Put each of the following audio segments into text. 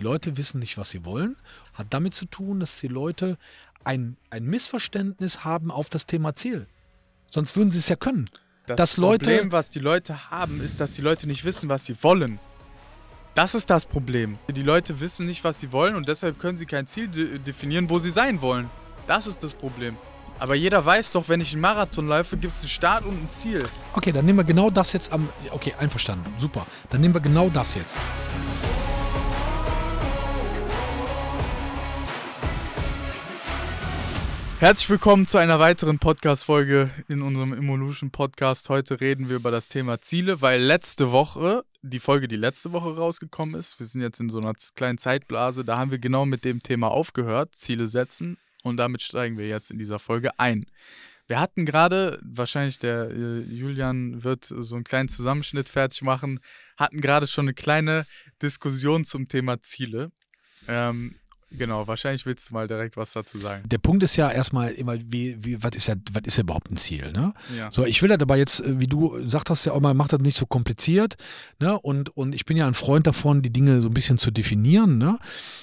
Die Leute wissen nicht, was sie wollen. Hat damit zu tun, dass die Leute ein, ein Missverständnis haben auf das Thema Ziel. Sonst würden sie es ja können. Das dass Problem, was die Leute haben, ist, dass die Leute nicht wissen, was sie wollen. Das ist das Problem. Die Leute wissen nicht, was sie wollen und deshalb können sie kein Ziel de definieren, wo sie sein wollen. Das ist das Problem. Aber jeder weiß doch, wenn ich einen Marathon läufe, gibt es einen Start und ein Ziel. Okay, dann nehmen wir genau das jetzt am. Okay, einverstanden. Super. Dann nehmen wir genau das jetzt. Herzlich willkommen zu einer weiteren Podcast-Folge in unserem Evolution Podcast. Heute reden wir über das Thema Ziele, weil letzte Woche, die Folge, die letzte Woche rausgekommen ist, wir sind jetzt in so einer kleinen Zeitblase, da haben wir genau mit dem Thema aufgehört, Ziele setzen. Und damit steigen wir jetzt in dieser Folge ein. Wir hatten gerade, wahrscheinlich der äh, Julian wird so einen kleinen Zusammenschnitt fertig machen, hatten gerade schon eine kleine Diskussion zum Thema Ziele. Ähm, Genau, wahrscheinlich willst du mal direkt was dazu sagen. Der Punkt ist ja erstmal immer, wie, wie, was ist ja, was ist ja überhaupt ein Ziel, ne? Ja. So, ich will das aber jetzt, äh, wie du hast, ja auch mal, mach das nicht so kompliziert, ne? Und, und ich bin ja ein Freund davon, die Dinge so ein bisschen zu definieren, ne?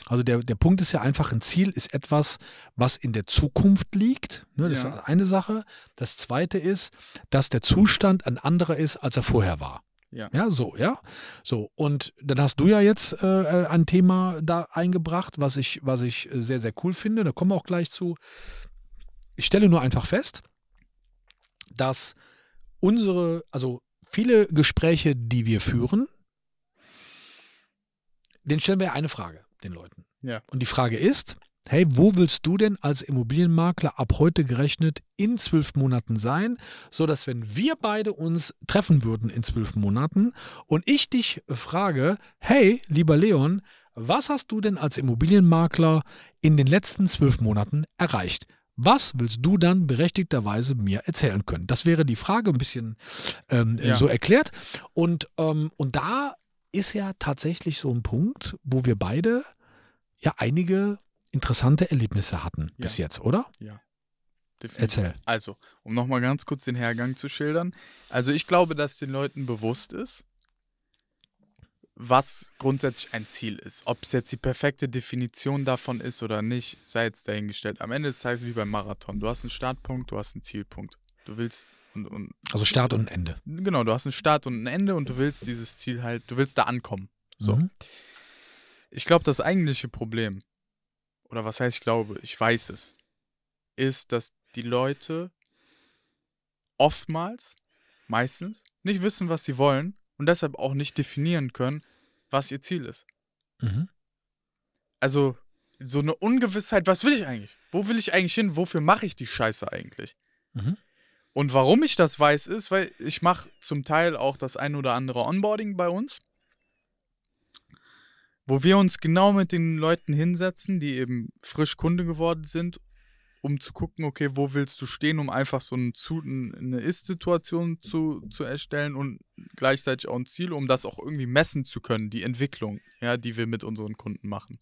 Also der, der Punkt ist ja einfach, ein Ziel ist etwas, was in der Zukunft liegt, ne? Das ja. ist eine Sache. Das zweite ist, dass der Zustand ein anderer ist, als er vorher war. Ja. ja, so, ja. So, und dann hast du ja jetzt äh, äh ein Thema da eingebracht, was ich, was ich äh, sehr, sehr cool finde. Da kommen wir auch gleich zu. Ich stelle nur einfach fest, dass unsere, also viele Gespräche, die wir führen, den stellen wir eine Frage den Leuten. Ja. Und die Frage ist, hey, wo willst du denn als Immobilienmakler ab heute gerechnet in zwölf Monaten sein, sodass wenn wir beide uns treffen würden in zwölf Monaten und ich dich frage, hey, lieber Leon, was hast du denn als Immobilienmakler in den letzten zwölf Monaten erreicht? Was willst du dann berechtigterweise mir erzählen können? Das wäre die Frage, ein bisschen ähm, äh, ja. so erklärt. Und, ähm, und da ist ja tatsächlich so ein Punkt, wo wir beide ja einige interessante Erlebnisse hatten ja. bis jetzt, oder? Ja. Definitiv. Erzähl. Also, um nochmal ganz kurz den Hergang zu schildern. Also, ich glaube, dass den Leuten bewusst ist, was grundsätzlich ein Ziel ist. Ob es jetzt die perfekte Definition davon ist oder nicht, sei jetzt dahingestellt. Am Ende ist es wie beim Marathon. Du hast einen Startpunkt, du hast einen Zielpunkt. Du willst und, und also Start und ein Ende. Genau, du hast einen Start und ein Ende und du willst dieses Ziel halt, du willst da ankommen. So. Mhm. Ich glaube, das eigentliche Problem oder was heißt ich glaube, ich weiß es, ist, dass die Leute oftmals, meistens, nicht wissen, was sie wollen und deshalb auch nicht definieren können, was ihr Ziel ist. Mhm. Also so eine Ungewissheit, was will ich eigentlich? Wo will ich eigentlich hin? Wofür mache ich die Scheiße eigentlich? Mhm. Und warum ich das weiß, ist, weil ich mache zum Teil auch das ein oder andere Onboarding bei uns wo wir uns genau mit den Leuten hinsetzen, die eben frisch Kunde geworden sind, um zu gucken, okay, wo willst du stehen, um einfach so ein, eine Ist-Situation zu, zu erstellen und gleichzeitig auch ein Ziel, um das auch irgendwie messen zu können, die Entwicklung, ja, die wir mit unseren Kunden machen.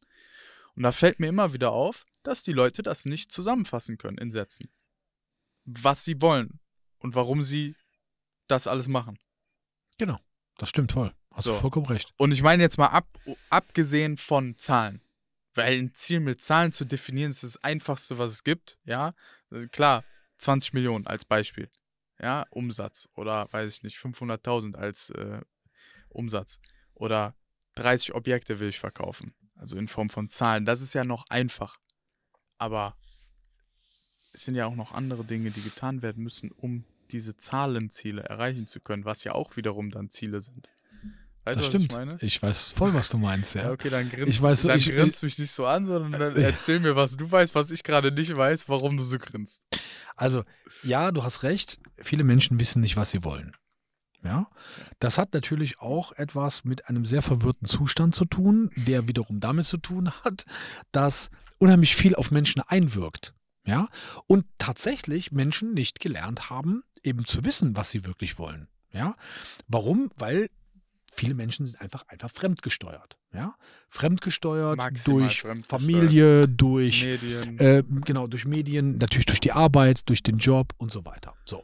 Und da fällt mir immer wieder auf, dass die Leute das nicht zusammenfassen können in Sätzen. Was sie wollen und warum sie das alles machen. Genau, das stimmt voll. Hast so. du vollkommen recht. Und ich meine jetzt mal ab, abgesehen von Zahlen. Weil ein Ziel mit Zahlen zu definieren ist das einfachste, was es gibt. Ja, klar, 20 Millionen als Beispiel. Ja, Umsatz oder weiß ich nicht, 500.000 als äh, Umsatz oder 30 Objekte will ich verkaufen. Also in Form von Zahlen. Das ist ja noch einfach. Aber es sind ja auch noch andere Dinge, die getan werden müssen, um diese Zahlenziele erreichen zu können, was ja auch wiederum dann Ziele sind. Weißt das du, stimmt. Ich, ich, weiß voll, was du meinst, ja. ja okay, dann grinst, ich weiß, dann ich, grinst mich nicht so an, sondern dann erzähl mir, was du weißt, was ich gerade nicht weiß, warum du so grinst. Also, ja, du hast recht. Viele Menschen wissen nicht, was sie wollen. Ja, das hat natürlich auch etwas mit einem sehr verwirrten Zustand zu tun, der wiederum damit zu tun hat, dass unheimlich viel auf Menschen einwirkt. Ja, und tatsächlich Menschen nicht gelernt haben, eben zu wissen, was sie wirklich wollen. Ja, warum? Weil viele Menschen sind einfach, einfach fremdgesteuert. Ja? Fremdgesteuert Maximal durch fremdgesteuert. Familie, durch Medien. Äh, genau, durch Medien, natürlich durch die Arbeit, durch den Job und so weiter. So.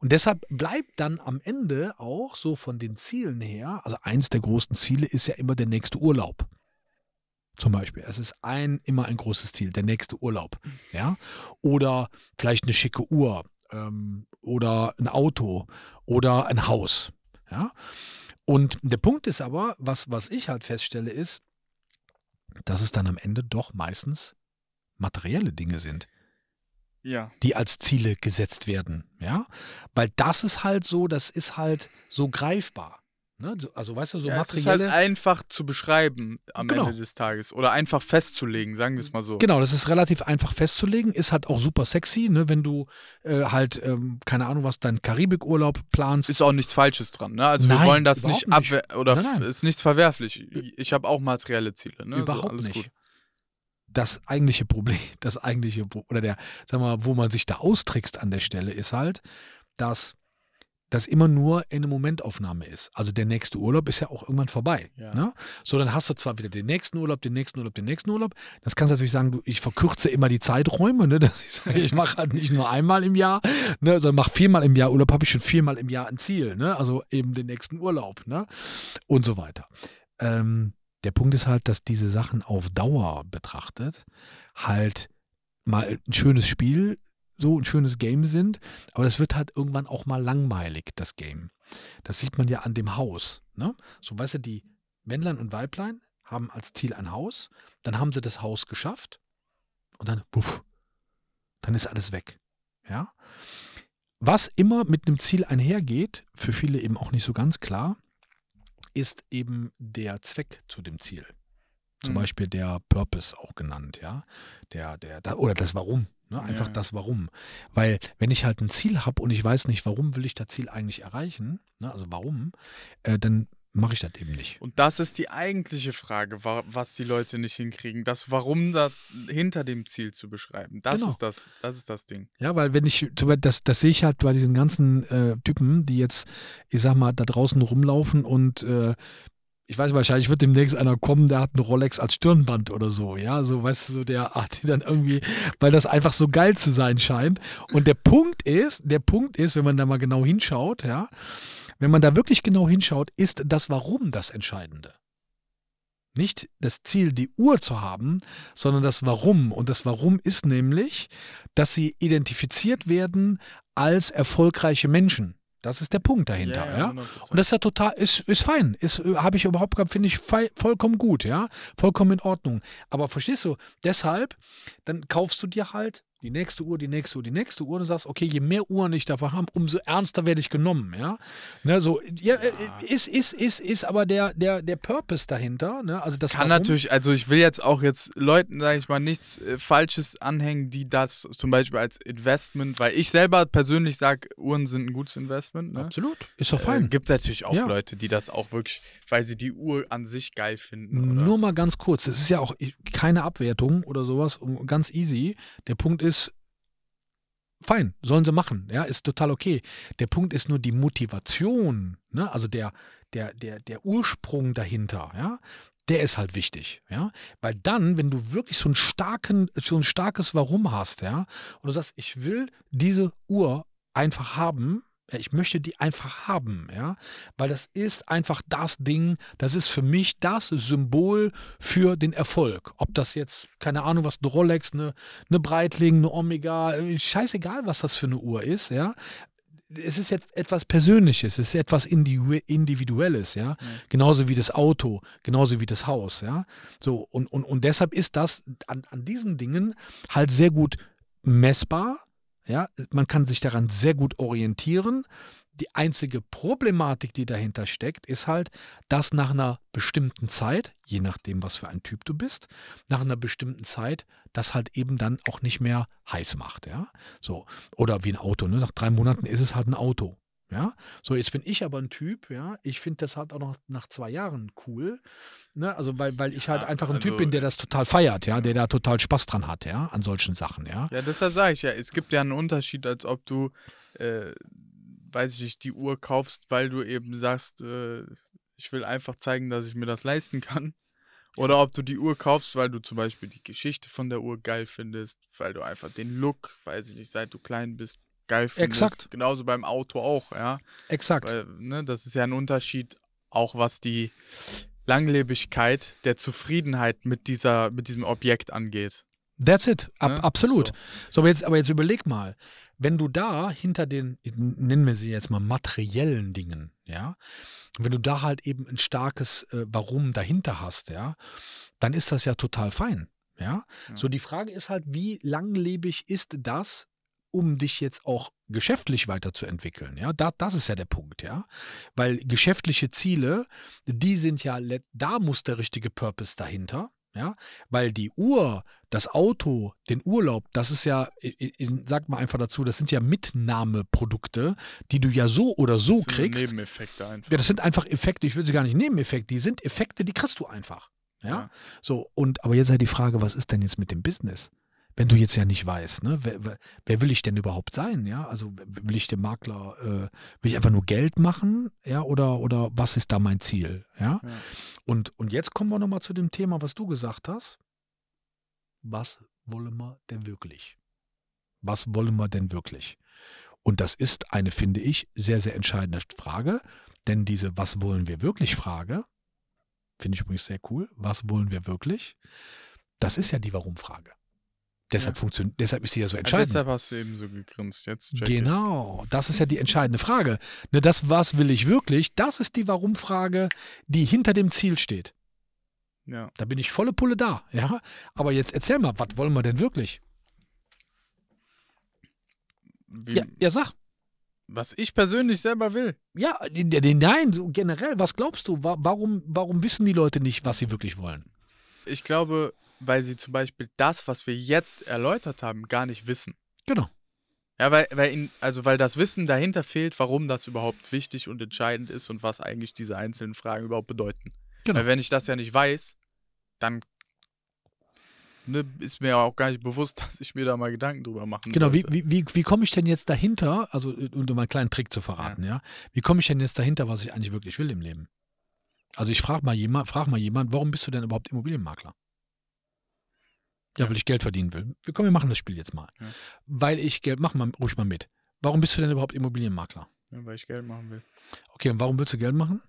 Und deshalb bleibt dann am Ende auch so von den Zielen her, also eins der großen Ziele ist ja immer der nächste Urlaub. Zum Beispiel. Es ist ein, immer ein großes Ziel, der nächste Urlaub. Ja? Oder vielleicht eine schicke Uhr ähm, oder ein Auto oder ein Haus. Ja? Und der Punkt ist aber, was, was ich halt feststelle, ist, dass es dann am Ende doch meistens materielle Dinge sind. Ja. die als Ziele gesetzt werden. Ja, weil das ist halt so, das ist halt so greifbar. Ne? Also weißt du, so ja, materielles. Ist halt einfach zu beschreiben am genau. Ende des Tages oder einfach festzulegen, sagen wir es mal so. Genau, das ist relativ einfach festzulegen, ist halt auch super sexy, ne? wenn du äh, halt, ähm, keine Ahnung was, deinen Karibikurlaub planst. Ist auch nichts Falsches dran, ne? Also nein, wir wollen das nicht, abwehr oder nein, nein. ist nichts verwerflich. Ich habe auch materielle Ziele, ne? Überhaupt also, nicht. Gut. Das eigentliche Problem, das eigentliche, oder der, sag mal, wo man sich da austrickst an der Stelle, ist halt, dass das immer nur eine Momentaufnahme ist. Also der nächste Urlaub ist ja auch irgendwann vorbei. Ja. Ne? So, dann hast du zwar wieder den nächsten Urlaub, den nächsten Urlaub, den nächsten Urlaub. Das kannst du natürlich sagen, du, ich verkürze immer die Zeiträume, ne? dass ich sage, ich mache halt nicht nur einmal im Jahr, ne? sondern mache viermal im Jahr Urlaub, habe ich schon viermal im Jahr ein Ziel. Ne? Also eben den nächsten Urlaub ne? und so weiter. Ähm, der Punkt ist halt, dass diese Sachen auf Dauer betrachtet halt mal ein schönes Spiel so ein schönes Game sind, aber das wird halt irgendwann auch mal langweilig, das Game. Das sieht man ja an dem Haus. Ne? So, weißt du, die Männlein und Weiblein haben als Ziel ein Haus, dann haben sie das Haus geschafft und dann, puff, dann ist alles weg. Ja? Was immer mit einem Ziel einhergeht, für viele eben auch nicht so ganz klar, ist eben der Zweck zu dem Ziel. Zum mhm. Beispiel der Purpose auch genannt, ja. Der, der, der, oder das Warum. Ne? Einfach ja. das Warum. Weil wenn ich halt ein Ziel habe und ich weiß nicht, warum will ich das Ziel eigentlich erreichen, ne? also warum, äh, dann mache ich das eben nicht. Und das ist die eigentliche Frage, was die Leute nicht hinkriegen. Das Warum da hinter dem Ziel zu beschreiben. Das, genau. ist, das, das ist das Ding. Ja, weil wenn ich, das, das sehe ich halt bei diesen ganzen äh, Typen, die jetzt, ich sag mal, da draußen rumlaufen und äh, ich weiß wahrscheinlich wird demnächst einer kommen, der hat eine Rolex als Stirnband oder so, ja, so weißt du, so der Art, die dann irgendwie, weil das einfach so geil zu sein scheint. Und der Punkt ist, der Punkt ist, wenn man da mal genau hinschaut, ja, wenn man da wirklich genau hinschaut, ist das Warum das Entscheidende. Nicht das Ziel, die Uhr zu haben, sondern das Warum. Und das Warum ist nämlich, dass sie identifiziert werden als erfolgreiche Menschen das ist der Punkt dahinter, yeah, ja. 100%. Und das ist ja total, ist, ist fein. Ist, äh, habe ich überhaupt gehabt, finde ich vollkommen gut, ja. Vollkommen in Ordnung. Aber verstehst du, deshalb, dann kaufst du dir halt die nächste Uhr, die nächste Uhr, die nächste Uhr und du sagst, okay, je mehr Uhren ich davon habe, umso ernster werde ich genommen, ja. Ne, so, ja, ja. Äh, ist, ist, ist, ist aber der, der, der Purpose dahinter, ne? Also das kann warum? natürlich, also ich will jetzt auch jetzt Leuten, sage ich mal, nichts äh, Falsches anhängen, die das zum Beispiel als Investment, weil ich selber persönlich sage, Uhren sind ein gutes Investment. Ne? Absolut, ist doch äh, fein. Äh, Gibt natürlich auch ja. Leute, die das auch wirklich, weil sie die Uhr an sich geil finden. Oder? Nur mal ganz kurz, das ist ja auch keine Abwertung oder sowas, ganz easy. Der Punkt ist, ist, fein, sollen sie machen, ja, ist total okay. Der Punkt ist nur die Motivation, ne? also der, der, der, der Ursprung dahinter, ja, der ist halt wichtig, ja, weil dann, wenn du wirklich so, einen starken, so ein starkes Warum hast, ja, und du sagst, ich will diese Uhr einfach haben, äh, ich möchte die einfach haben, ja, weil das ist einfach das Ding, das ist für mich das Symbol für den Erfolg. Ob das jetzt, keine Ahnung, was eine Rolex, eine, eine Breitling, eine Omega, äh, scheißegal, was das für eine Uhr ist, ja. Es ist etwas Persönliches, es ist etwas Individuelles, ja. Mhm. Genauso wie das Auto, genauso wie das Haus, ja. So, und, und, und deshalb ist das an, an diesen Dingen halt sehr gut messbar ja, man kann sich daran sehr gut orientieren. Die einzige Problematik, die dahinter steckt, ist halt, dass nach einer bestimmten Zeit, je nachdem, was für ein Typ du bist, nach einer bestimmten Zeit das halt eben dann auch nicht mehr heiß macht. Ja? So. Oder wie ein Auto. Ne? Nach drei Monaten ist es halt ein Auto. Ja, so jetzt bin ich aber ein Typ, ja. Ich finde das halt auch noch nach zwei Jahren cool. Ne? Also, weil, weil ich halt ja, einfach ein also, Typ bin, der das total feiert, ja, der da total Spaß dran hat, ja, an solchen Sachen, ja. Ja, deshalb sage ich ja, es gibt ja einen Unterschied, als ob du, äh, weiß ich nicht, die Uhr kaufst, weil du eben sagst, äh, ich will einfach zeigen, dass ich mir das leisten kann. Oder ob du die Uhr kaufst, weil du zum Beispiel die Geschichte von der Uhr geil findest, weil du einfach den Look, weiß ich nicht, seit du klein bist, geil findest. Exakt. Genauso beim Auto auch, ja. Exakt. Weil, ne, das ist ja ein Unterschied, auch was die Langlebigkeit der Zufriedenheit mit, dieser, mit diesem Objekt angeht. That's it, Ab, ne? absolut. So. so, aber, jetzt, aber jetzt überleg mal, wenn du da hinter den, nennen wir sie jetzt mal materiellen Dingen, ja, wenn du da halt eben ein starkes äh, Warum dahinter hast, ja, dann ist das ja total fein. Ja? ja? so die Frage ist halt, wie langlebig ist das, um dich jetzt auch geschäftlich weiterzuentwickeln. Ja, da, das ist ja der Punkt, ja. Weil geschäftliche Ziele, die sind ja, da muss der richtige Purpose dahinter. Ja, weil die Uhr, das Auto, den Urlaub, das ist ja, ich, sag mal einfach dazu, das sind ja Mitnahmeprodukte, die du ja so oder so das kriegst. Nebeneffekte einfach. Ja, das sind einfach Effekte, ich will sie gar nicht Nebeneffekte, die sind Effekte, die kriegst du einfach. Ja? ja? So, und aber jetzt halt die Frage, was ist denn jetzt mit dem Business? wenn du jetzt ja nicht weißt, ne, wer, wer, will ich denn überhaupt sein, ja? Also will ich den Makler, äh, will ich einfach nur Geld machen, ja, oder, oder was ist da mein Ziel, ja? ja. Und, und jetzt kommen wir nochmal zu dem Thema, was du gesagt hast. Was wollen wir denn wirklich? Was wollen wir denn wirklich? Und das ist eine, finde ich, sehr, sehr entscheidende Frage, denn diese Was wollen wir wirklich Frage, finde ich übrigens sehr cool, was wollen wir wirklich? Das ist ja die Warum-Frage. Deshalb ja. funktioniert, deshalb ist sie ja so entscheidend. Ja, deshalb hast du eben so gegrinst. Jetzt genau, ich's. das ist ja die entscheidende Frage. Ne, das, was will ich wirklich, das ist die Warum-Frage, die hinter dem Ziel steht. Ja. Da bin ich volle Pulle da, ja. Aber jetzt erzähl mal, was wollen wir denn wirklich? Wie, ja, ja, sag. Was ich persönlich selber will. Ja, nein, generell, was glaubst du? Warum, warum wissen die Leute nicht, was sie wirklich wollen? Ich glaube, weil sie zum Beispiel das, was wir jetzt erläutert haben, gar nicht wissen. Genau. Ja, weil, weil, in, also weil das Wissen dahinter fehlt, warum das überhaupt wichtig und entscheidend ist und was eigentlich diese einzelnen Fragen überhaupt bedeuten. Genau. Weil wenn ich das ja nicht weiß, dann ne, ist mir auch gar nicht bewusst, dass ich mir da mal Gedanken drüber machen Genau, sollte. wie, wie, wie komme ich denn jetzt dahinter, also äh, um mal einen kleinen Trick zu verraten, ja. ja? Wie komme ich denn jetzt dahinter, was ich eigentlich wirklich will im Leben? Also ich frage mal, jemand, frag mal jemand, warum bist du denn überhaupt Immobilienmakler? Ja, weil ich Geld verdienen will. Wir kommen, wir machen das Spiel jetzt mal. Ja. Weil ich Geld, mach mal ruhig mal mit. Warum bist du denn überhaupt Immobilienmakler? Ja, weil ich Geld machen will. Okay, und warum willst du Geld machen?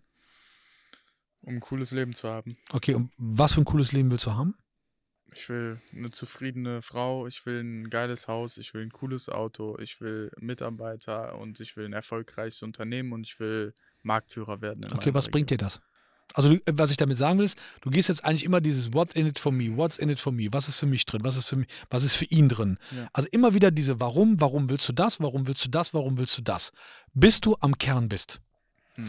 Um ein cooles Leben zu haben. Okay, und was für ein cooles Leben willst du haben? Ich will eine zufriedene Frau, ich will ein geiles Haus, ich will ein cooles Auto, ich will Mitarbeiter und ich will ein erfolgreiches Unternehmen und ich will Marktführer werden. okay, was Region. bringt dir das? Also, äh, was ich damit sagen will, ist, du gehst jetzt eigentlich immer dieses What's in it for me, what's in it for me, was ist für mich drin, was ist für mich, was ist für ihn drin. Ja. Also immer wieder diese Warum, warum willst du das, warum willst du das, warum willst du das, bis du am Kern bist. Hm.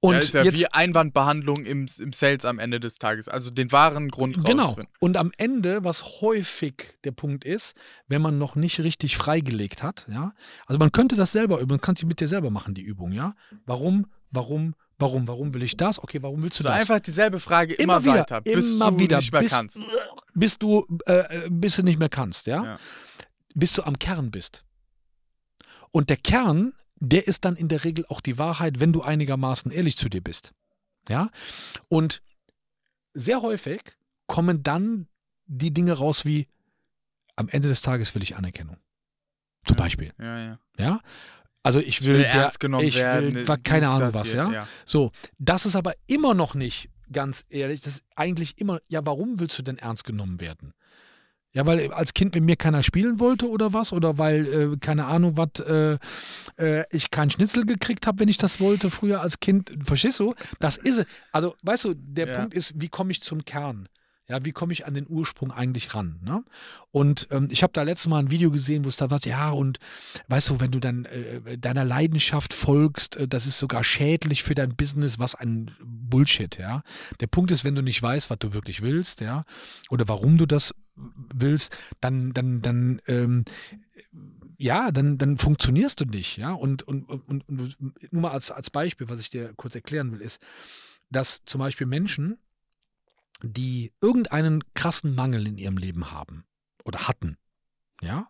Und ja, ist ja jetzt, wie Einwandbehandlung im, im Sales am Ende des Tages, also den wahren Grund Genau. Und am Ende, was häufig der Punkt ist, wenn man noch nicht richtig freigelegt hat, ja, also man könnte das selber üben, man kann sie mit dir selber machen, die Übung, ja. Warum, warum, Warum? Warum will ich das? Okay, warum willst du so das? Einfach dieselbe Frage immer, immer wieder, weiter, bis immer du wieder, nicht mehr bis, kannst. Bis du, äh, bis du nicht mehr kannst, ja? ja? Bis du am Kern bist. Und der Kern, der ist dann in der Regel auch die Wahrheit, wenn du einigermaßen ehrlich zu dir bist. Ja? Und sehr häufig kommen dann die Dinge raus wie, am Ende des Tages will ich Anerkennung. Zum ja, Beispiel. Ja, ja. ja? Also ich will, ich will ernst genommen ich werden. Will, war keine Ahnung was, ja? ja. So, das ist aber immer noch nicht ganz ehrlich. Das ist eigentlich immer. Ja, warum willst du denn ernst genommen werden? Ja, weil als Kind mit mir keiner spielen wollte oder was? Oder weil, äh, keine Ahnung, was, äh, äh, ich keinen Schnitzel gekriegt habe, wenn ich das wollte, früher als Kind. Verstehst du? Das ist Also, weißt du, der ja. Punkt ist, wie komme ich zum Kern? Ja, wie komme ich an den Ursprung eigentlich ran? Ne? Und ähm, ich habe da letztes Mal ein Video gesehen, wo es da war, ja, und weißt du, wenn du dann äh, deiner Leidenschaft folgst, äh, das ist sogar schädlich für dein Business, was ein Bullshit, ja. Der Punkt ist, wenn du nicht weißt, was du wirklich willst, ja, oder warum du das willst, dann, dann, dann, ähm, ja, dann, dann funktionierst du nicht, ja. Und, und, und, und nur mal als, als Beispiel, was ich dir kurz erklären will, ist, dass zum Beispiel Menschen, die irgendeinen krassen Mangel in ihrem Leben haben oder hatten. Ja?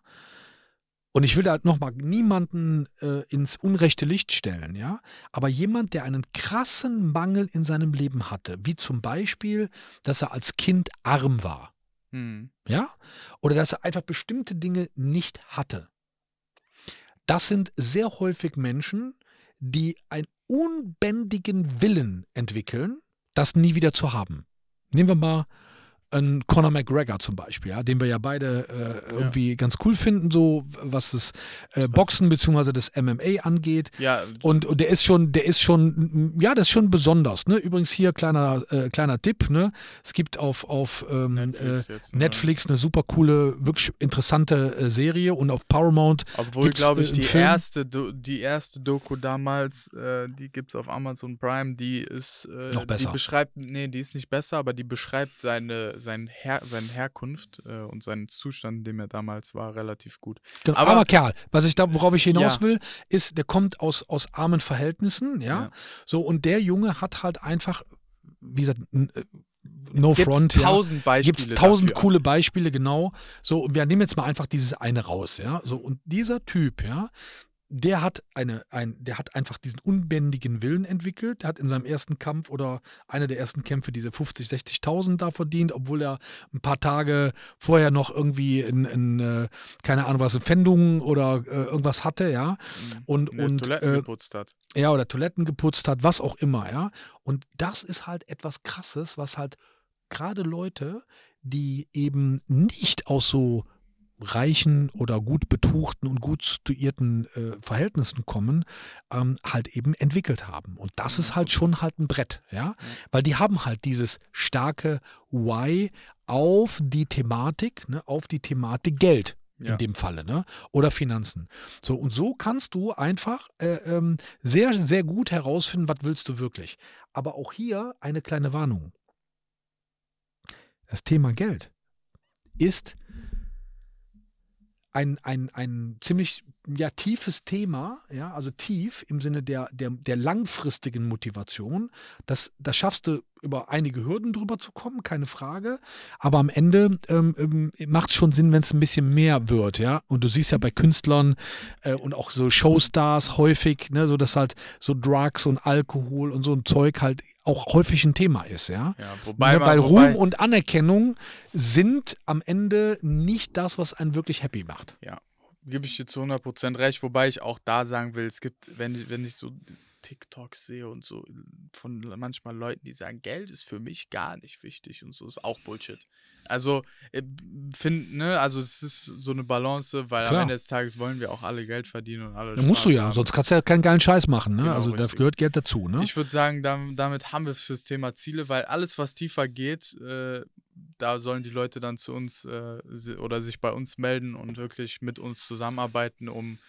Und ich will da nochmal niemanden äh, ins unrechte Licht stellen, ja. Aber jemand, der einen krassen Mangel in seinem Leben hatte, wie zum Beispiel, dass er als Kind arm war, hm. ja, oder dass er einfach bestimmte Dinge nicht hatte. Das sind sehr häufig Menschen, die einen unbändigen Willen entwickeln, das nie wieder zu haben. 拿我们吧。ein Conor McGregor zum Beispiel, ja, den wir ja beide äh, irgendwie ja. ganz cool finden, so was das äh, Boxen bzw. das MMA angeht. Ja. Und, und, der ist schon, der ist schon, ja, das ist schon besonders. Ne? Übrigens hier kleiner, äh, kleiner Tipp, ne? Es gibt auf, auf ähm, Netflix, äh, jetzt, ne? Netflix ne? eine super coole, wirklich interessante äh, Serie und auf Paramount. Obwohl, glaube ich, die Film. erste, Do die erste Doku damals, äh, die gibt es auf Amazon Prime, die ist noch besser. Die beschreibt, nee, die ist nicht besser, aber die beschreibt seine sein Her seine Herkunft äh, und seinen Zustand, in dem er damals war, relativ gut. Genau, aber, armer Kerl. Was ich da, worauf ich hinaus ja. will, ist, der kommt aus, aus armen Verhältnissen, ja? ja. So, und der Junge hat halt einfach, wie gesagt, äh, No Gibt's Front. Tausend ja. Beispiele. Gibt es tausend dafür. coole Beispiele, genau. So, wir nehmen jetzt mal einfach dieses eine raus, ja. So, und dieser Typ, ja, der hat eine, ein, der hat einfach diesen unbändigen Willen entwickelt. Der hat in seinem ersten Kampf oder einer der ersten Kämpfe diese 50, 60.000 da verdient, obwohl er ein paar Tage vorher noch irgendwie in, in äh, keine Ahnung was, Pfändungen oder äh, irgendwas hatte, ja. Mhm. Und, ja, und Toiletten äh, geputzt hat. Ja, oder Toiletten geputzt hat, was auch immer, ja. Und das ist halt etwas Krasses, was halt gerade Leute, die eben nicht aus so reichen oder gut betuchten und gut situierten äh, Verhältnissen kommen, ähm, halt eben entwickelt haben. Und das ist halt schon halt ein Brett, ja, weil die haben halt dieses starke Why auf die Thematik, ne, auf die Thematik Geld in ja. dem Falle, ne? Oder Finanzen. So, und so kannst du einfach äh, ähm, sehr, sehr gut herausfinden, was willst du wirklich. Aber auch hier eine kleine Warnung. Das Thema Geld ist ein, ein, ein ziemlich ja tiefes Thema, ja, also tief im Sinne der, der, der langfristigen Motivation. Das, das schaffst du über einige Hürden drüber zu kommen, keine Frage. Aber am Ende ähm, ähm macht es schon Sinn, wenn es ein bisschen mehr wird, ja. Und du siehst ja bei Künstlern äh, und auch so Showstars häufig, ne, so dass halt so Drugs und Alkohol und so ein Zeug halt auch häufig ein Thema ist, ja. ja ne, wobei ne, weil man, wobei Ruhm und Anerkennung sind am Ende nicht das, was einen wirklich happy macht. Ja, gebe ich dir zu 100% recht, wobei ich auch da sagen will, es gibt, wenn, wenn ich so TikToks sehe und so äh, von manchmal Leuten, die sagen, Geld ist für mich gar nicht wichtig und so, ist auch Bullshit. Also, äh, find, ne, also es ist so eine Balance, weil Klar. am Ende des Tages wollen wir auch alle Geld verdienen und alle. Ja, musst du ja, haben. sonst kannst du ja keinen geilen Scheiß machen, ne? Genau, also da gehört Geld dazu, ne? Ich würde sagen, damit, damit haben wir fürs Thema Ziele, weil alles, was tiefer geht, äh, da sollen die Leute dann zu uns äh, oder sich bei uns melden und wirklich mit uns zusammenarbeiten, um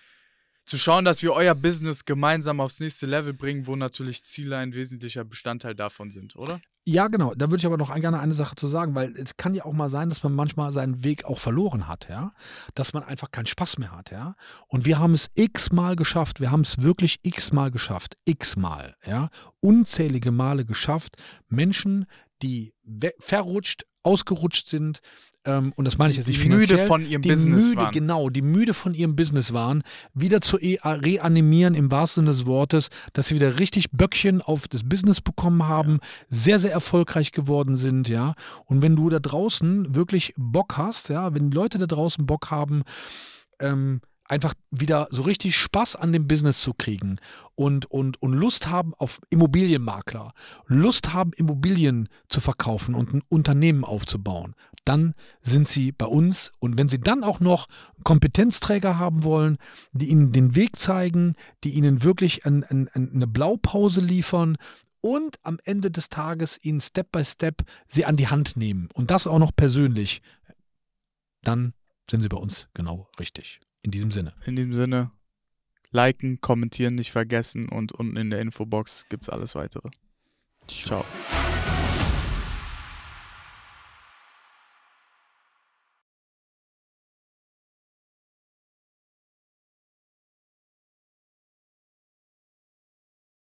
zu schauen, dass wir euer Business gemeinsam aufs nächste Level bringen, wo natürlich Ziele ein wesentlicher Bestandteil davon sind, oder? Ja, genau. Da würde ich aber noch gerne eine Sache zu sagen, weil es kann ja auch mal sein, dass man manchmal seinen Weg auch verloren hat, ja. Dass man einfach keinen Spaß mehr hat, ja. Und wir haben es x-mal geschafft. Wir haben es wirklich x-mal geschafft. X-mal, ja. Unzählige Male geschafft, Menschen, die verrutscht, ausgerutscht sind, ähm, und das meine ich jetzt nicht finanziell, müde von ihrem die Business müde, waren. Genau, die müde von ihrem Business waren, wieder zu e-, äh, reanimieren im wahrsten Sinne des Wortes, dass sie wieder richtig Böckchen auf das Business bekommen haben, ja. sehr, sehr erfolgreich geworden sind, ja. Und wenn du da draußen wirklich Bock hast, ja, wenn Leute da draußen Bock haben, ähm, einfach wieder so richtig Spaß an dem Business zu kriegen und, und, und Lust haben auf Immobilienmakler, Lust haben, Immobilien zu verkaufen und ein Unternehmen aufzubauen, dann sind sie bei uns. Und wenn sie dann auch noch Kompetenzträger haben wollen, die ihnen den Weg zeigen, die ihnen wirklich ein, ein, eine Blaupause liefern, und am Ende des Tages ihnen Step by Step sie an die Hand nehmen und das auch noch persönlich, dann sind sie bei uns genau richtig. In diesem Sinne. In diesem Sinne, liken, kommentieren nicht vergessen und unten in der Infobox gibt es alles weitere. Ciao. Ciao.